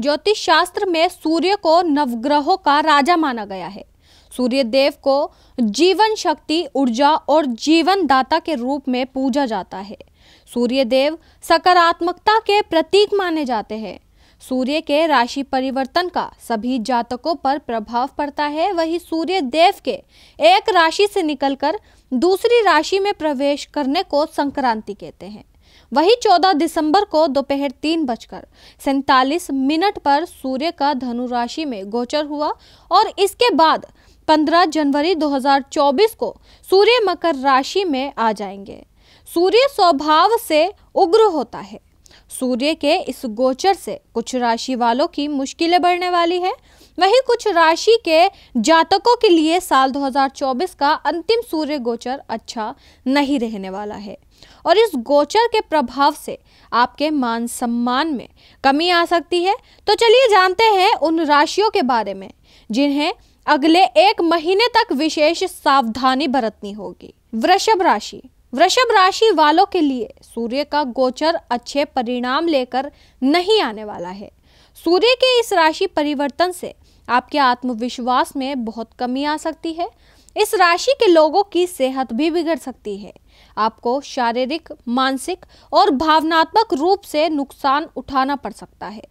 ज्योतिष शास्त्र में सूर्य को नवग्रहों का राजा माना गया है सूर्य देव को जीवन शक्ति ऊर्जा और जीवन दाता के रूप में पूजा जाता है सूर्य देव सकारात्मकता के प्रतीक माने जाते हैं सूर्य के राशि परिवर्तन का सभी जातकों पर प्रभाव पड़ता है वही सूर्य देव के एक राशि से निकलकर दूसरी राशि में प्रवेश करने को संक्रांति कहते हैं वही 14 दिसंबर को दोपहर तीन बजकर सैतालीस मिनट पर सूर्य का धनु राशि में गोचर हुआ और इसके बाद 15 जनवरी 2024 को सूर्य मकर राशि में आ जाएंगे सूर्य स्वभाव से उग्र होता है सूर्य के इस गोचर से कुछ राशि वालों की मुश्किलें बढ़ने वाली है वहीं कुछ राशि के जातकों के लिए साल 2024 का अंतिम सूर्य गोचर अच्छा नहीं रहने वाला है और इस गोचर के प्रभाव से आपके मान सम्मान में कमी आ सकती है तो चलिए जानते हैं उन राशियों के बारे में जिन्हें अगले एक महीने तक विशेष सावधानी बरतनी होगी वृषभ राशि वृषभ राशि वालों के लिए सूर्य का गोचर अच्छे परिणाम लेकर नहीं आने वाला है सूर्य के इस राशि परिवर्तन से आपके आत्मविश्वास में बहुत कमी आ सकती है इस राशि के लोगों की सेहत भी बिगड़ सकती है आपको शारीरिक मानसिक और भावनात्मक रूप से नुकसान उठाना पड़ सकता है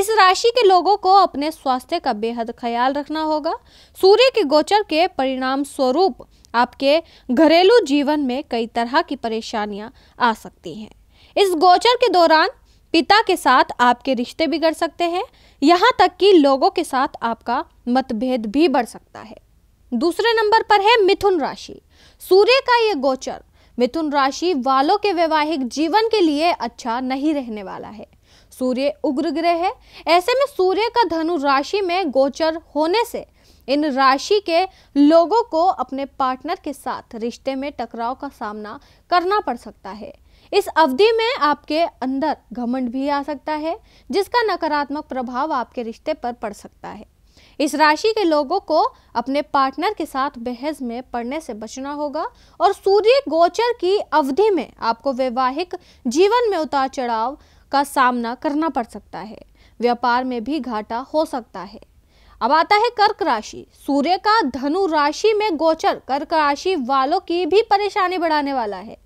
इस राशि के लोगों को अपने स्वास्थ्य का बेहद ख्याल रखना होगा सूर्य के गोचर के परिणाम स्वरूप आपके घरेलू जीवन में कई तरह की परेशानियां आ सकती हैं इस गोचर के दौरान पिता के साथ आपके रिश्ते बिगड़ सकते हैं यहाँ तक कि लोगों के साथ आपका मतभेद भी बढ़ सकता है दूसरे नंबर पर है मिथुन राशि सूर्य का ये गोचर मिथुन राशि वालों के वैवाहिक जीवन के लिए अच्छा नहीं रहने वाला है सूर्य उग्र ग्रह है ऐसे में सूर्य का धनु राशि में गोचर होने से इन राशि के लोगों को अपने पार्टनर के साथ रिश्ते में टकराव का सामना करना पड़ सकता है इस अवधि में आपके अंदर घमंड भी आ सकता है जिसका नकारात्मक प्रभाव आपके रिश्ते पर पड़ सकता है इस राशि के लोगों को अपने पार्टनर के साथ बहस में पड़ने से बचना होगा और सूर्य गोचर की अवधि में आपको वैवाहिक जीवन में उतार चढ़ाव का सामना करना पड़ सकता है व्यापार में भी घाटा हो सकता है अब आता है कर्क राशि सूर्य का धनु राशि में गोचर कर्क राशि वालों की भी परेशानी बढ़ाने वाला है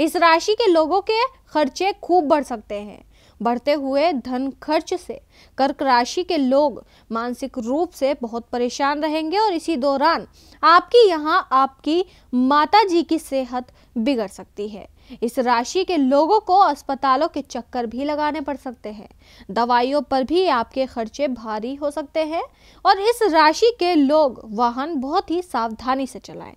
इस राशि के लोगों के खर्चे खूब बढ़ सकते हैं बढ़ते हुए धन खर्च से कर्क राशि के लोग मानसिक रूप से बहुत परेशान रहेंगे और इसी दौरान आपकी यहाँ आपकी माता जी की सेहत बिगड़ सकती है इस राशि के लोगों को अस्पतालों के चक्कर भी लगाने पड़ सकते हैं दवाइयों पर भी आपके खर्चे भारी हो सकते हैं और इस राशि के लोग वाहन बहुत ही सावधानी से चलाएं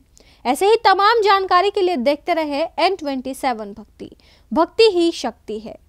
ऐसे ही तमाम जानकारी के लिए देखते रहे एन ट्वेंटी सेवन भक्ति भक्ति ही शक्ति है